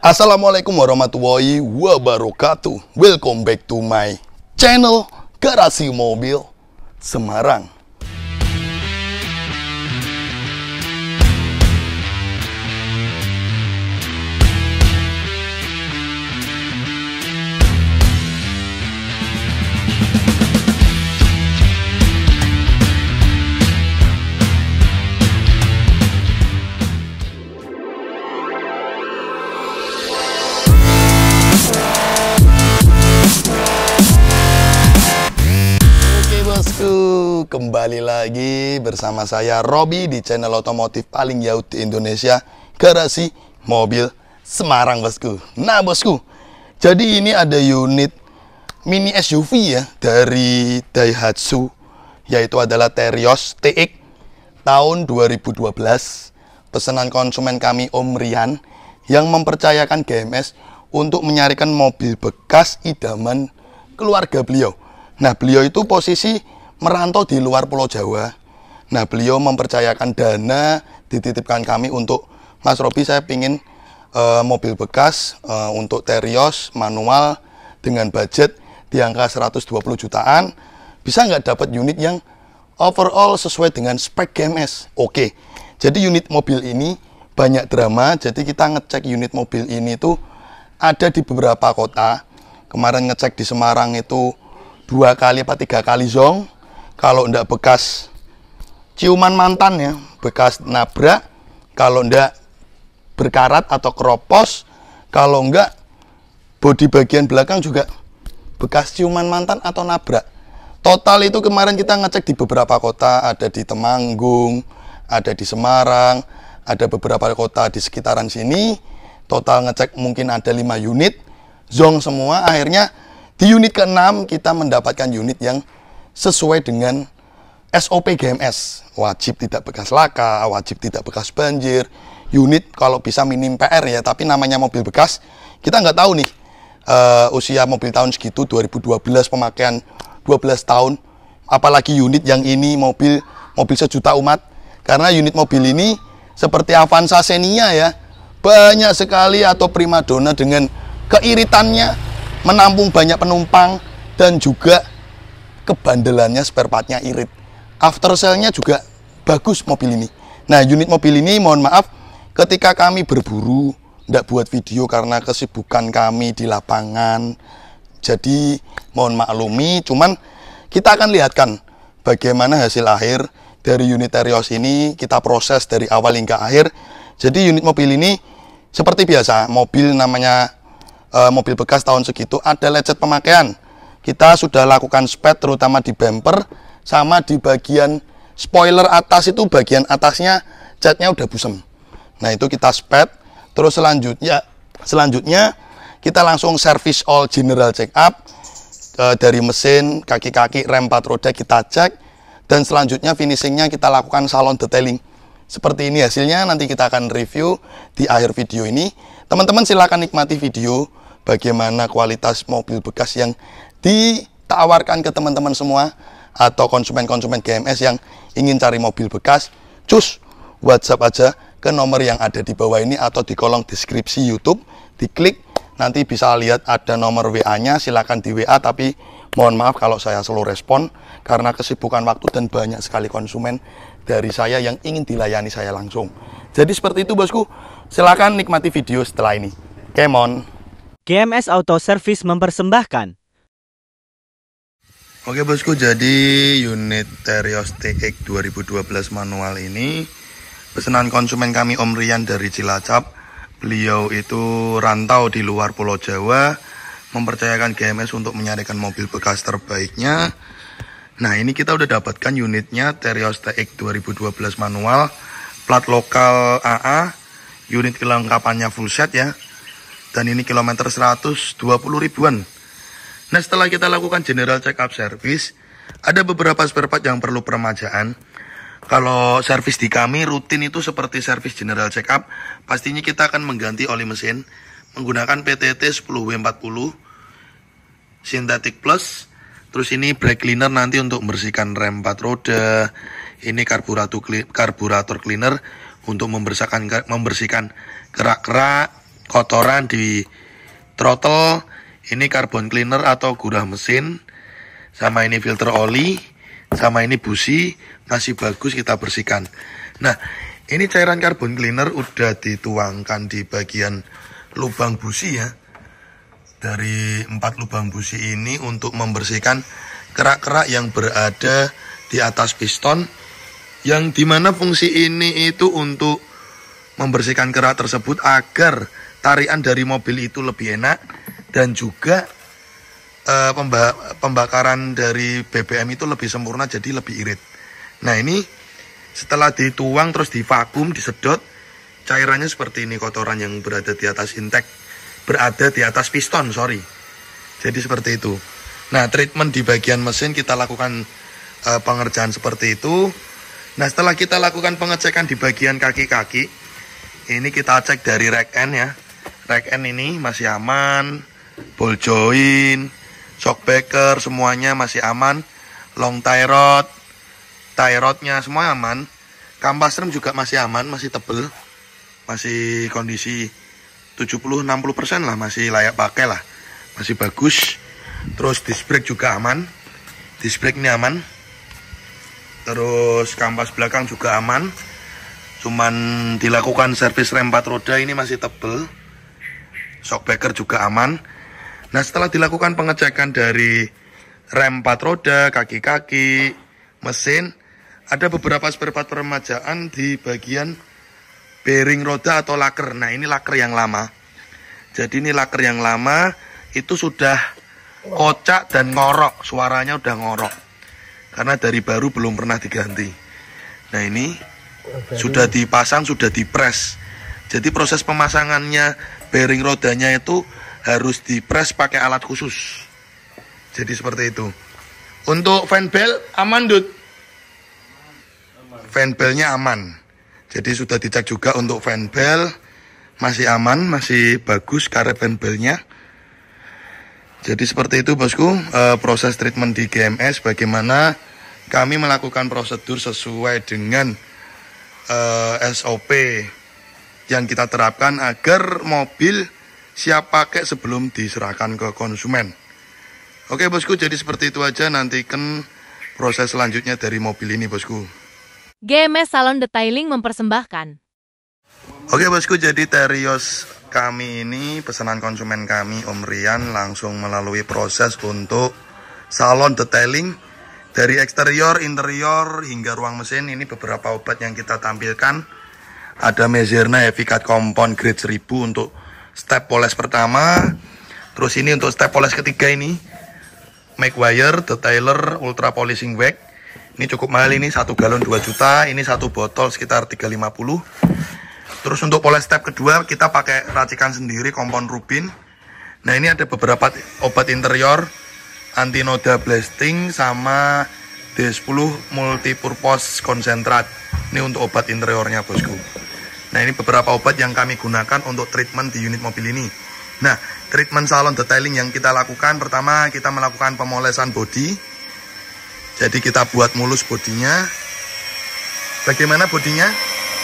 Assalamualaikum warahmatullahi wabarakatuh Welcome back to my channel Garasi Mobil Semarang kembali lagi bersama saya Robby di channel otomotif paling jauh di Indonesia Garasi Mobil Semarang bosku Nah bosku Jadi ini ada unit mini SUV ya Dari Daihatsu Yaitu adalah Terios TX tahun 2012 Pesanan konsumen kami Om Rian Yang mempercayakan GMS untuk menyarikan mobil bekas idaman keluarga beliau Nah beliau itu posisi merantau di luar Pulau Jawa. Nah, beliau mempercayakan dana dititipkan kami untuk Mas Robi saya pingin uh, mobil bekas uh, untuk Terios manual dengan budget di angka 120 jutaan bisa nggak dapat unit yang overall sesuai dengan spek GMS oke okay. jadi unit mobil ini banyak drama jadi kita ngecek unit mobil ini tuh ada di beberapa kota kemarin ngecek di Semarang itu dua kali apa tiga kali zong kalau ndak bekas ciuman mantan ya bekas nabrak kalau ndak berkarat atau keropos kalau enggak bodi bagian belakang juga bekas ciuman mantan atau nabrak total itu kemarin kita ngecek di beberapa kota ada di Temanggung ada di Semarang ada beberapa kota di sekitaran sini total ngecek mungkin ada 5 unit zong semua akhirnya di unit ke-6 kita mendapatkan unit yang sesuai dengan SOP GMS. Wajib tidak bekas laka, wajib tidak bekas banjir, unit kalau bisa minim PR ya, tapi namanya mobil bekas, kita nggak tahu nih uh, usia mobil tahun segitu 2012 pemakaian 12 tahun, apalagi unit yang ini mobil mobil sejuta umat karena unit mobil ini seperti Avanza Xenia ya, banyak sekali atau primadona dengan keiritannya, menampung banyak penumpang dan juga kebandelannya spare partnya irit after sale-nya juga bagus mobil ini nah unit mobil ini mohon maaf ketika kami berburu tidak buat video karena kesibukan kami di lapangan jadi mohon maklumi cuman kita akan lihatkan bagaimana hasil akhir dari unit Terios ini kita proses dari awal hingga akhir jadi unit mobil ini seperti biasa mobil namanya e, mobil bekas tahun segitu ada lecet pemakaian kita sudah lakukan spet terutama di bumper sama di bagian spoiler atas itu bagian atasnya catnya udah busem nah itu kita spet terus selanjutnya selanjutnya kita langsung service all general check up e, dari mesin kaki-kaki rem 4 roda kita cek dan selanjutnya finishingnya kita lakukan salon detailing seperti ini hasilnya nanti kita akan review di akhir video ini teman-teman silahkan nikmati video bagaimana kualitas mobil bekas yang ditawarkan ke teman-teman semua atau konsumen-konsumen GMS yang ingin cari mobil bekas, cus WhatsApp aja ke nomor yang ada di bawah ini atau di kolom deskripsi YouTube, diklik nanti bisa lihat ada nomor WA-nya, silakan di WA tapi mohon maaf kalau saya selalu respon karena kesibukan waktu dan banyak sekali konsumen dari saya yang ingin dilayani saya langsung. Jadi seperti itu bosku, silakan nikmati video setelah ini. Kemon. GMS Auto Service mempersembahkan Oke bosku, jadi unit Terios TX 2012 manual ini pesanan konsumen kami Om Rian dari Cilacap. Beliau itu rantau di luar Pulau Jawa, mempercayakan GMS untuk menyarikan mobil bekas terbaiknya. Nah ini kita udah dapatkan unitnya Terios TX 2012 manual, plat lokal AA, unit kelengkapannya full set ya. Dan ini kilometer 120 ribuan Nah setelah kita lakukan general check up service, ada beberapa spare part yang perlu peremajaan. Kalau service di kami rutin itu seperti service general check up, pastinya kita akan mengganti oli mesin menggunakan PTT 10W40 Synthetic Plus. Terus ini brake cleaner nanti untuk membersihkan rem 4 roda. Ini karburator karburator cleaner untuk membersihkan membersihkan kerak-kerak, kotoran di throttle ini karbon cleaner atau gurah mesin. Sama ini filter oli. Sama ini busi. Masih bagus kita bersihkan. Nah, ini cairan karbon cleaner udah dituangkan di bagian lubang busi ya. Dari empat lubang busi ini untuk membersihkan kerak-kerak yang berada di atas piston. Yang dimana fungsi ini itu untuk membersihkan kerak tersebut agar tarian dari mobil itu lebih enak dan juga uh, pembakaran dari BBM itu lebih sempurna jadi lebih irit. Nah ini setelah dituang terus divakum disedot cairannya seperti ini kotoran yang berada di atas intake berada di atas piston sorry. Jadi seperti itu. Nah treatment di bagian mesin kita lakukan uh, pengerjaan seperti itu. Nah setelah kita lakukan pengecekan di bagian kaki-kaki ini kita cek dari rack end ya. Rack end ini masih aman, ball joint, shock breaker semuanya masih aman, long tie rod, tie rodnya semua aman, kampas rem juga masih aman, masih tebel, masih kondisi 70-60% lah masih layak pakai lah, masih bagus. Terus disc brake juga aman, disc brake ini aman. Terus kampas belakang juga aman. Cuman dilakukan servis rem 4 roda ini masih tebel. Shock breaker juga aman Nah setelah dilakukan pengecekan dari rem 4 roda, kaki-kaki, mesin, ada beberapa spare part peremajaan di bagian bearing roda atau laker. Nah ini laker yang lama. Jadi ini laker yang lama itu sudah kocak dan ngorok, suaranya udah ngorok. Karena dari baru belum pernah diganti. Nah ini sudah dipasang, sudah dipres. Jadi proses pemasangannya bearing rodanya itu harus dipres pakai alat khusus. Jadi seperti itu. Untuk fan belt aman, dud Fan beltnya aman. Jadi sudah dicek juga untuk fan belt masih aman, masih bagus karet fan beltnya. Jadi seperti itu bosku e, proses treatment di GMS bagaimana kami melakukan prosedur sesuai dengan e, eh, SOP yang kita terapkan agar mobil siap pakai sebelum diserahkan ke konsumen. Oke bosku, jadi seperti itu aja nantikan proses selanjutnya dari mobil ini bosku. GMS Salon Detailing mempersembahkan. Oke bosku, jadi Terios kami ini pesanan konsumen kami Om Rian langsung melalui proses untuk salon detailing dari eksterior, interior hingga ruang mesin ini beberapa obat yang kita tampilkan. Ada Mezerna Heavy Compound Grade 1000 untuk step poles pertama terus ini untuk step poles ketiga ini make wire detailer ultra polishing wax ini cukup mahal ini satu galon 2 juta ini satu botol sekitar 350 terus untuk poles step kedua kita pakai racikan sendiri kompon rubin nah ini ada beberapa obat interior anti noda blasting sama D10 purpose konsentrat ini untuk obat interiornya bosku Nah ini beberapa obat yang kami gunakan untuk treatment di unit mobil ini. Nah, treatment salon detailing yang kita lakukan, pertama kita melakukan pemolesan bodi, Jadi kita buat mulus bodinya. Bagaimana bodinya?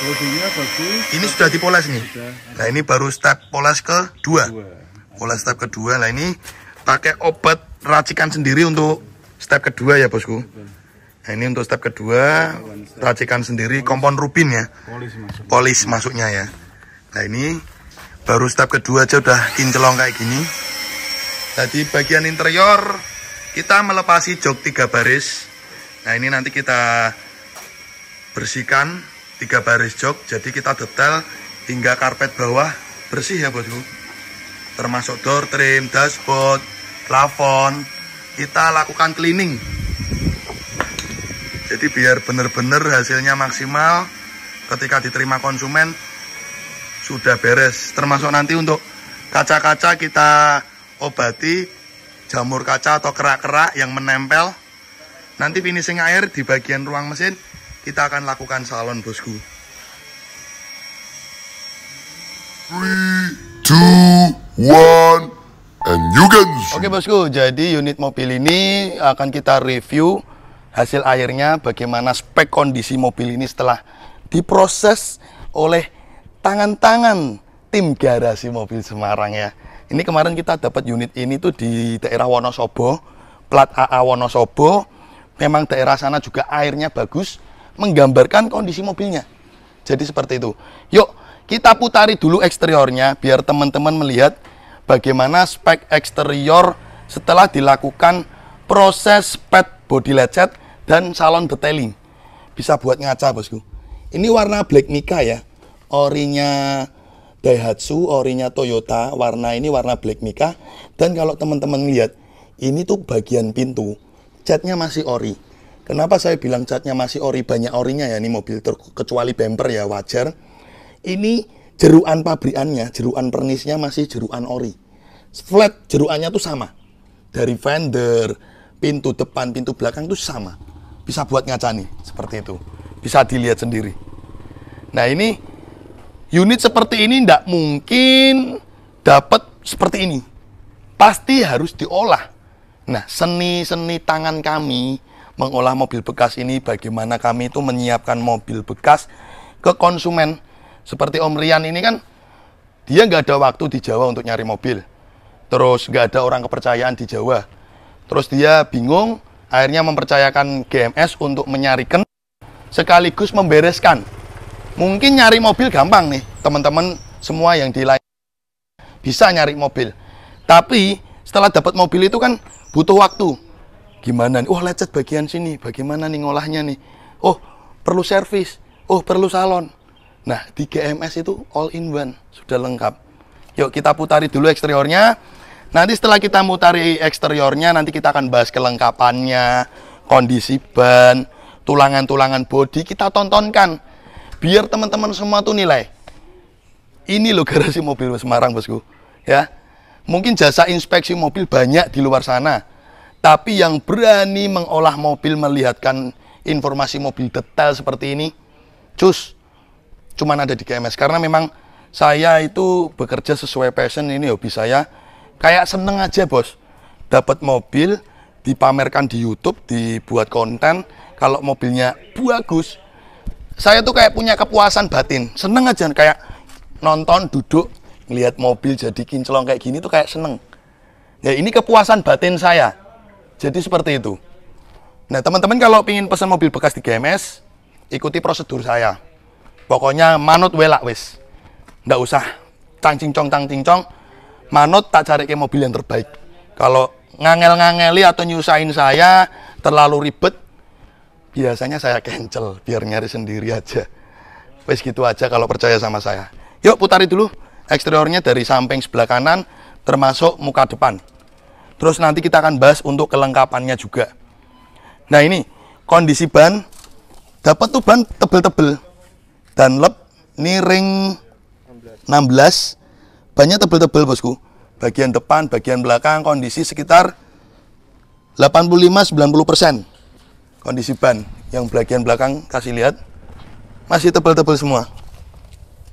Bodinya bagus. Ini sudah dipoles nih. Nah ini baru step ke kedua. Poles step kedua. Nah ini pakai obat racikan sendiri untuk step kedua ya bosku. Nah, ini untuk step kedua, racikan sendiri kompon rubin ya. Polis masuknya ya. Nah, ini baru step kedua aja udah kinclong kayak gini. Jadi bagian interior kita melepasi jok tiga baris. Nah, ini nanti kita bersihkan tiga baris jok. Jadi kita detail hingga karpet bawah bersih ya, Bosku. Termasuk door trim, dashboard, plafon. Kita lakukan cleaning jadi biar benar-benar hasilnya maksimal ketika diterima konsumen sudah beres. Termasuk nanti untuk kaca-kaca kita obati jamur kaca atau kerak-kerak yang menempel. Nanti finishing air di bagian ruang mesin kita akan lakukan salon bosku. 3, 2, 1, and you can... Oke bosku, jadi unit mobil ini akan kita review hasil akhirnya bagaimana spek kondisi mobil ini setelah diproses oleh tangan-tangan tim garasi mobil Semarang ya. Ini kemarin kita dapat unit ini tuh di daerah Wonosobo, plat AA Wonosobo. Memang daerah sana juga airnya bagus, menggambarkan kondisi mobilnya. Jadi seperti itu. Yuk, kita putari dulu eksteriornya biar teman-teman melihat bagaimana spek eksterior setelah dilakukan proses pet body lecet dan salon detailing. Bisa buat ngaca, Bosku. Ini warna black mika ya. Orinya Daihatsu, orinya Toyota, warna ini warna black mika. Dan kalau teman-teman lihat, ini tuh bagian pintu. Catnya masih ori. Kenapa saya bilang catnya masih ori? Banyak orinya ya, ini mobil Kecuali bumper ya, wajar. Ini jeruan pabriannya, jeruan pernisnya masih jeruan ori. Flat jeruannya tuh sama. Dari fender, pintu depan, pintu belakang tuh sama bisa buat ngaca seperti itu bisa dilihat sendiri nah ini unit seperti ini tidak mungkin dapat seperti ini pasti harus diolah nah seni-seni tangan kami mengolah mobil bekas ini bagaimana kami itu menyiapkan mobil bekas ke konsumen seperti Om Rian ini kan dia nggak ada waktu di Jawa untuk nyari mobil terus nggak ada orang kepercayaan di Jawa terus dia bingung akhirnya mempercayakan GMS untuk menyarikan sekaligus membereskan. Mungkin nyari mobil gampang nih, teman-teman semua yang di lain bisa nyari mobil. Tapi setelah dapat mobil itu kan butuh waktu. Gimana nih? Oh, lecet bagian sini. Bagaimana nih ngolahnya nih? Oh, perlu servis. Oh, perlu salon. Nah, di GMS itu all in one, sudah lengkap. Yuk kita putari dulu eksteriornya. Nanti setelah kita mutari eksteriornya, nanti kita akan bahas kelengkapannya, kondisi ban, tulangan-tulangan bodi, kita tontonkan. Biar teman-teman semua tuh nilai. Ini loh garasi mobil Semarang, bosku. Ya, mungkin jasa inspeksi mobil banyak di luar sana. Tapi yang berani mengolah mobil, melihatkan informasi mobil detail seperti ini, cus, cuman ada di KMS. Karena memang saya itu bekerja sesuai passion, ini hobi saya kayak seneng aja bos dapat mobil dipamerkan di YouTube dibuat konten kalau mobilnya bagus saya tuh kayak punya kepuasan batin seneng aja kayak nonton duduk ngelihat mobil jadi kinclong kayak gini tuh kayak seneng ya ini kepuasan batin saya jadi seperti itu nah teman-teman kalau ingin pesan mobil bekas di GMS ikuti prosedur saya pokoknya manut welak wes. Nggak usah cang cincong cang manut tak cari ke mobil yang terbaik kalau ngangel-ngangeli atau nyusahin saya terlalu ribet biasanya saya cancel biar nyari sendiri aja wes gitu aja kalau percaya sama saya yuk putari dulu eksteriornya dari samping sebelah kanan termasuk muka depan terus nanti kita akan bahas untuk kelengkapannya juga nah ini kondisi ban dapat tuh ban tebel-tebel dan lep ini ring 16 banyak tebel-tebel bosku. Bagian depan, bagian belakang, kondisi sekitar 85-90 persen. Kondisi ban yang bagian belakang kasih lihat. Masih tebel-tebel semua.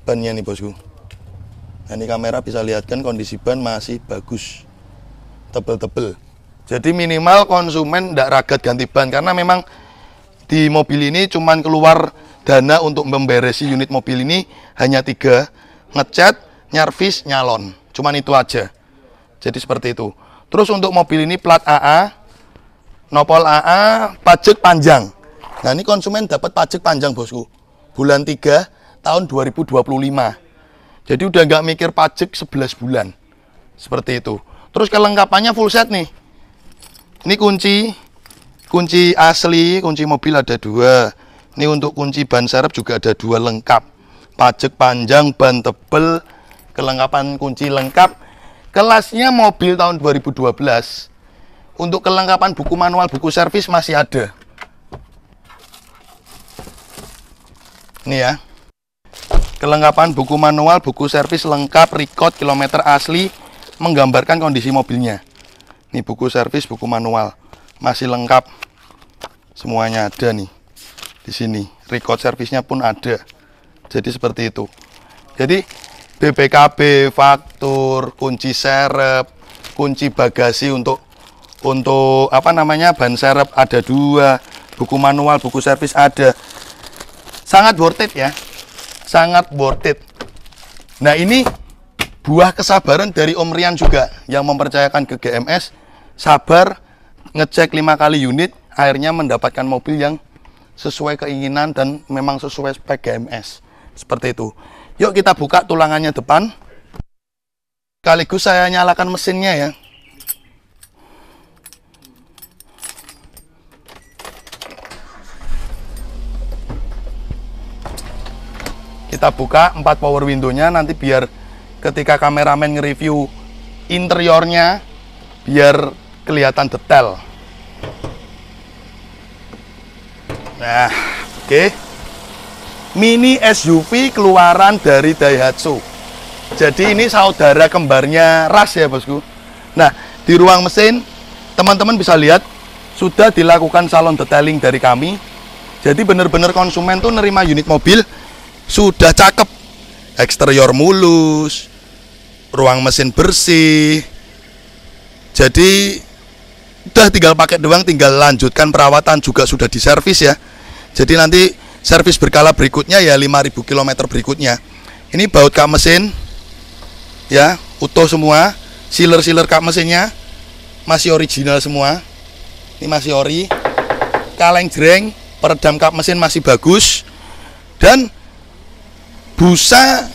Bannya nih bosku. Nah ini kamera bisa lihatkan kondisi ban masih bagus. Tebel-tebel. Jadi minimal konsumen tidak ragat ganti ban. Karena memang di mobil ini cuman keluar dana untuk memberesi unit mobil ini hanya tiga ngecat nyarvis nyalon cuman itu aja jadi seperti itu terus untuk mobil ini plat AA nopol AA pajak panjang nah ini konsumen dapat pajak panjang bosku bulan 3 tahun 2025 jadi udah nggak mikir pajak 11 bulan seperti itu terus kelengkapannya full set nih ini kunci kunci asli kunci mobil ada dua ini untuk kunci ban serep juga ada dua lengkap pajak panjang ban tebel kelengkapan kunci lengkap kelasnya mobil tahun 2012 untuk kelengkapan buku manual buku servis masih ada ini ya kelengkapan buku manual buku servis lengkap record kilometer asli menggambarkan kondisi mobilnya ini buku servis buku manual masih lengkap semuanya ada nih di sini record servisnya pun ada jadi seperti itu jadi BPKB, faktur, kunci serep, kunci bagasi untuk untuk apa namanya ban serep ada dua, buku manual, buku servis ada. Sangat worth it ya, sangat worth it. Nah ini buah kesabaran dari Om Rian juga yang mempercayakan ke GMS sabar ngecek lima kali unit akhirnya mendapatkan mobil yang sesuai keinginan dan memang sesuai spek GMS seperti itu. Yuk kita buka tulangannya depan. Sekaligus saya nyalakan mesinnya ya. Kita buka 4 power window-nya nanti biar ketika kameramen nge-review interiornya biar kelihatan detail. Nah, oke. Okay mini SUV keluaran dari Daihatsu. Jadi ini saudara kembarnya Ras ya bosku. Nah di ruang mesin teman-teman bisa lihat sudah dilakukan salon detailing dari kami. Jadi benar-benar konsumen tuh nerima unit mobil sudah cakep, eksterior mulus, ruang mesin bersih. Jadi udah tinggal pakai doang, tinggal lanjutkan perawatan juga sudah diservis ya. Jadi nanti Servis berkala berikutnya ya 5000 km berikutnya. Ini baut kap mesin ya, utuh semua. Sealer-sealer kap mesinnya masih original semua. Ini masih ori. Kaleng jreng, peredam kap mesin masih bagus. Dan busa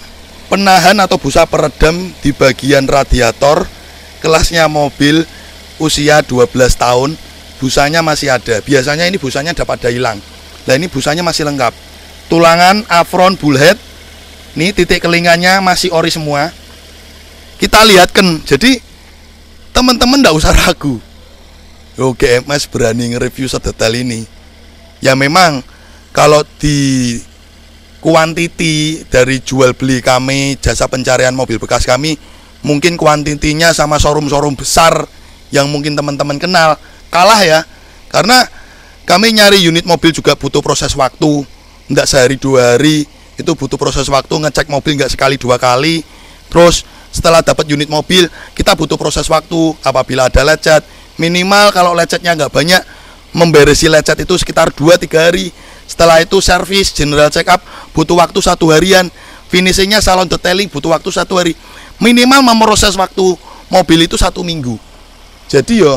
penahan atau busa peredam di bagian radiator kelasnya mobil usia 12 tahun busanya masih ada biasanya ini busanya dapat ada hilang Nah ini busanya masih lengkap. Tulangan, afron, bullhead. Ini titik kelingannya masih ori semua. Kita lihatkan. Jadi teman-teman tidak usah ragu. oke GMS berani nge-review sedetail ini. Ya memang kalau di kuantiti dari jual beli kami jasa pencarian mobil bekas kami mungkin kuantitinya sama showroom-showroom besar yang mungkin teman-teman kenal kalah ya karena kami nyari unit mobil juga butuh proses waktu enggak sehari dua hari itu butuh proses waktu ngecek mobil nggak sekali dua kali terus setelah dapat unit mobil kita butuh proses waktu apabila ada lecet minimal kalau lecetnya nggak banyak memberesi lecet itu sekitar dua tiga hari setelah itu servis general check up butuh waktu satu harian finishingnya salon detailing butuh waktu satu hari minimal memproses waktu mobil itu satu minggu jadi yo ya,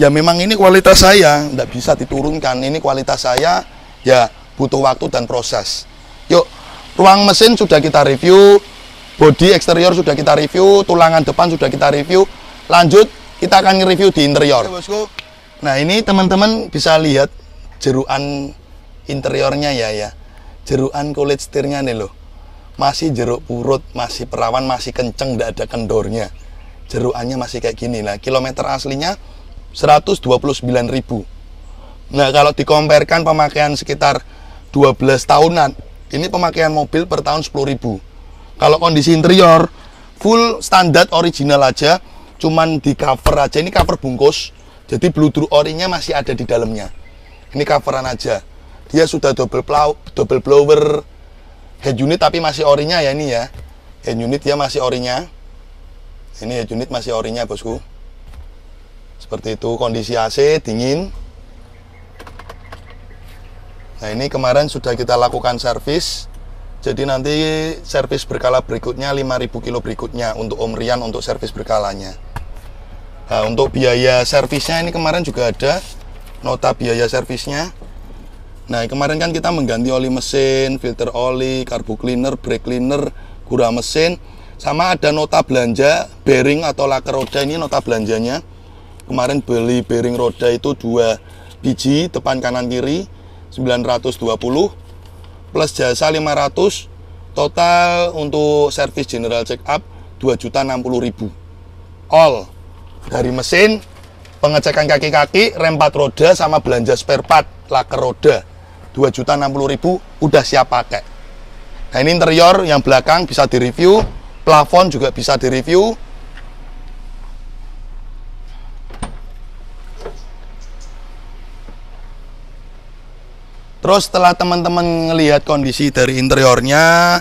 ya memang ini kualitas saya tidak bisa diturunkan ini kualitas saya ya butuh waktu dan proses yuk ruang mesin sudah kita review body eksterior sudah kita review tulangan depan sudah kita review lanjut kita akan review di interior bosku. nah ini teman-teman bisa lihat jeruan interiornya ya ya jeruan kulit setirnya nih loh masih jeruk purut masih perawan masih kenceng tidak ada kendornya jeruannya masih kayak gini lah kilometer aslinya 129.000. nah kalau dikomparkan pemakaian sekitar 12 tahunan ini pemakaian mobil per tahun 10.000. kalau kondisi interior full standar original aja cuman di cover aja ini cover bungkus jadi bludru orinya masih ada di dalamnya ini coveran aja dia sudah double, plow, double blower head unit tapi masih orinya ya ini ya head unit dia masih orinya ini head unit masih orinya bosku seperti itu kondisi AC dingin nah ini kemarin sudah kita lakukan servis jadi nanti servis berkala berikutnya 5000 kilo berikutnya untuk Om Rian untuk servis berkalanya nah, untuk biaya servisnya ini kemarin juga ada nota biaya servisnya Nah, kemarin kan kita mengganti oli mesin, filter oli, karbu cleaner, brake cleaner, gura mesin, sama ada nota belanja bearing atau laker roda ini nota belanjanya kemarin beli bearing roda itu dua biji depan kanan kiri 920 plus jasa 500 total untuk servis general check up ribu all dari mesin pengecekan kaki-kaki rem 4 roda sama belanja spare part laker roda ribu udah siap pakai nah ini interior yang belakang bisa direview plafon juga bisa direview Terus setelah teman-teman melihat kondisi dari interiornya,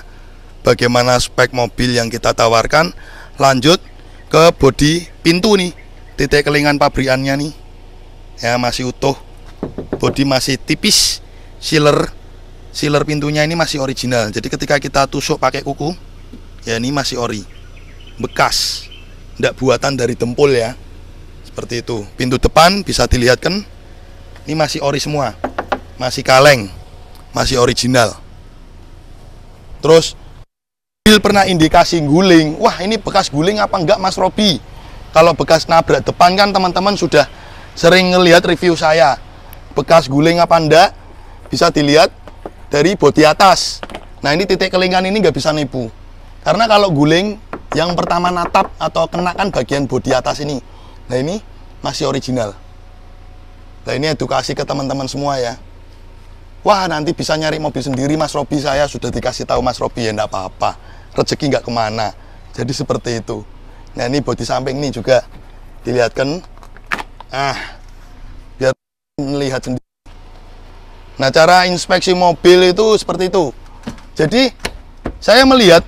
bagaimana spek mobil yang kita tawarkan, lanjut ke bodi pintu nih. Titik kelingan pabriannya nih. Ya, masih utuh. Bodi masih tipis. Sealer sealer pintunya ini masih original. Jadi ketika kita tusuk pakai kuku, ya ini masih ori. Bekas. Tidak buatan dari tempul ya seperti itu pintu depan bisa dilihatkan ini masih ori semua masih kaleng, masih original. Terus mobil pernah indikasi guling, wah ini bekas guling apa enggak Mas Robi? Kalau bekas nabrak depan kan teman-teman sudah sering ngelihat review saya. Bekas guling apa enggak bisa dilihat dari bodi atas. Nah ini titik kelingan ini nggak bisa nipu. Karena kalau guling yang pertama natap atau kena kan bagian bodi atas ini. Nah ini masih original. Nah ini edukasi ke teman-teman semua ya wah nanti bisa nyari mobil sendiri Mas Robi saya sudah dikasih tahu Mas Robi ya ndak apa-apa rezeki nggak kemana jadi seperti itu nah ini bodi samping ini juga dilihatkan ah biar melihat sendiri nah cara inspeksi mobil itu seperti itu jadi saya melihat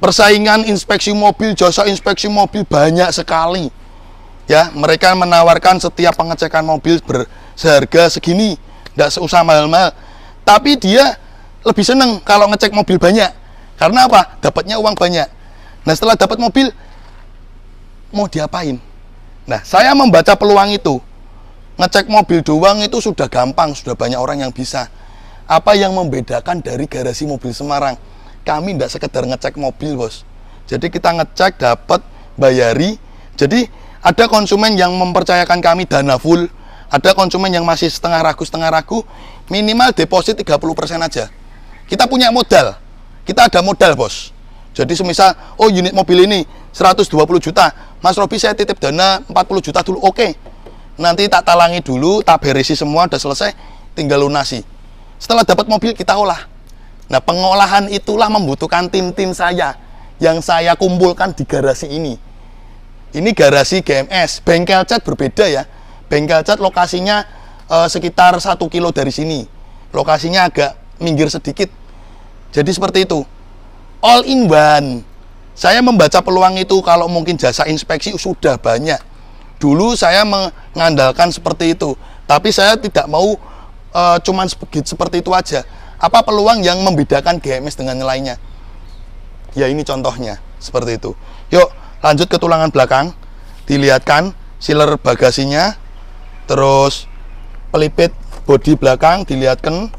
persaingan inspeksi mobil jasa inspeksi mobil banyak sekali ya mereka menawarkan setiap pengecekan mobil berharga segini tidak seusah mahal-mahal tapi dia lebih seneng kalau ngecek mobil banyak karena apa dapatnya uang banyak nah setelah dapat mobil mau diapain nah saya membaca peluang itu ngecek mobil doang itu sudah gampang sudah banyak orang yang bisa apa yang membedakan dari garasi mobil Semarang kami tidak sekedar ngecek mobil bos jadi kita ngecek dapat bayari jadi ada konsumen yang mempercayakan kami dana full ada konsumen yang masih setengah ragu setengah ragu minimal deposit 30% aja. Kita punya modal. Kita ada modal, Bos. Jadi semisal, oh unit mobil ini 120 juta, Mas Robi saya titip dana 40 juta dulu, oke. Okay. Nanti tak talangi dulu, tak beresi semua, udah selesai, tinggal lunasi. Setelah dapat mobil, kita olah. Nah, pengolahan itulah membutuhkan tim-tim saya yang saya kumpulkan di garasi ini. Ini garasi GMS, bengkel cat berbeda ya. Bengkel cat lokasinya uh, sekitar satu kilo dari sini. Lokasinya agak minggir sedikit. Jadi seperti itu. All in one. Saya membaca peluang itu kalau mungkin jasa inspeksi sudah banyak. Dulu saya mengandalkan seperti itu, tapi saya tidak mau e, uh, cuman seperti, seperti itu aja. Apa peluang yang membedakan GMS dengan yang lainnya? Ya ini contohnya, seperti itu. Yuk, lanjut ke tulangan belakang. Dilihatkan sealer bagasinya, terus pelipit bodi belakang dilihatkan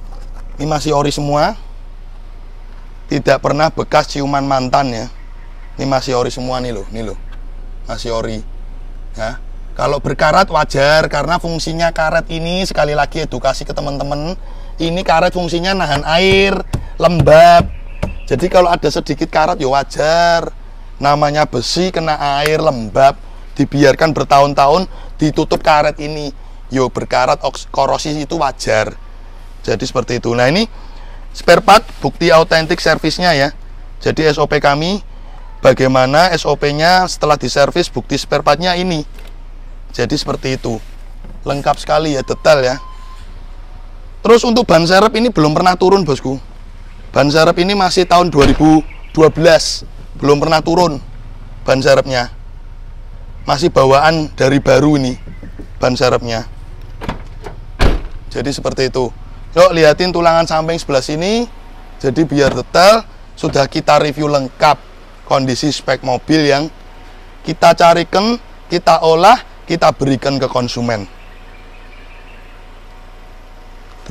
ini masih ori semua tidak pernah bekas ciuman mantan ya ini masih ori semua nih loh nih loh masih ori ya kalau berkarat wajar karena fungsinya karet ini sekali lagi edukasi ke teman-teman ini karet fungsinya nahan air lembab jadi kalau ada sedikit karat ya wajar namanya besi kena air lembab dibiarkan bertahun-tahun ditutup karet ini yo berkarat korosi itu wajar jadi seperti itu nah ini spare part bukti autentik servisnya ya jadi SOP kami bagaimana SOP-nya setelah diservis bukti spare part nya ini jadi seperti itu lengkap sekali ya detail ya terus untuk ban serep ini belum pernah turun bosku ban serep ini masih tahun 2012 belum pernah turun ban serepnya masih bawaan dari baru ini ban serepnya jadi seperti itu yuk liatin tulangan samping sebelah sini jadi biar detail sudah kita review lengkap kondisi spek mobil yang kita carikan kita olah kita berikan ke konsumen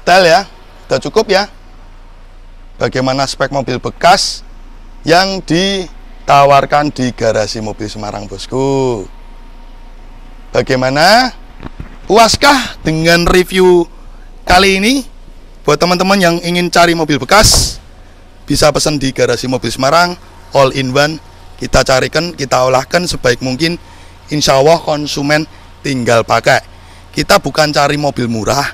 detail ya sudah cukup ya bagaimana spek mobil bekas yang ditawarkan di garasi mobil Semarang bosku bagaimana puaskah dengan review kali ini buat teman-teman yang ingin cari mobil bekas bisa pesan di garasi mobil Semarang all in one kita carikan kita olahkan sebaik mungkin insya Allah konsumen tinggal pakai kita bukan cari mobil murah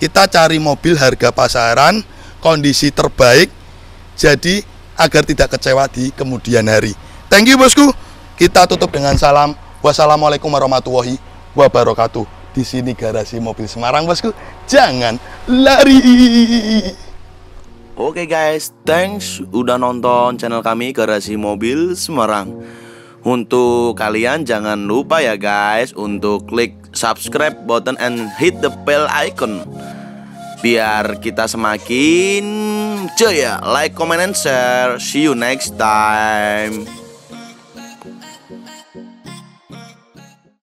kita cari mobil harga pasaran kondisi terbaik jadi agar tidak kecewa di kemudian hari thank you bosku kita tutup dengan salam wassalamualaikum warahmatullahi wabarakatuh di sini garasi mobil Semarang, bosku. Jangan lari. Oke okay guys, thanks udah nonton channel kami Garasi Mobil Semarang. Untuk kalian jangan lupa ya guys untuk klik subscribe button and hit the bell icon. Biar kita semakin jaya. Like, comment, and share. See you next time.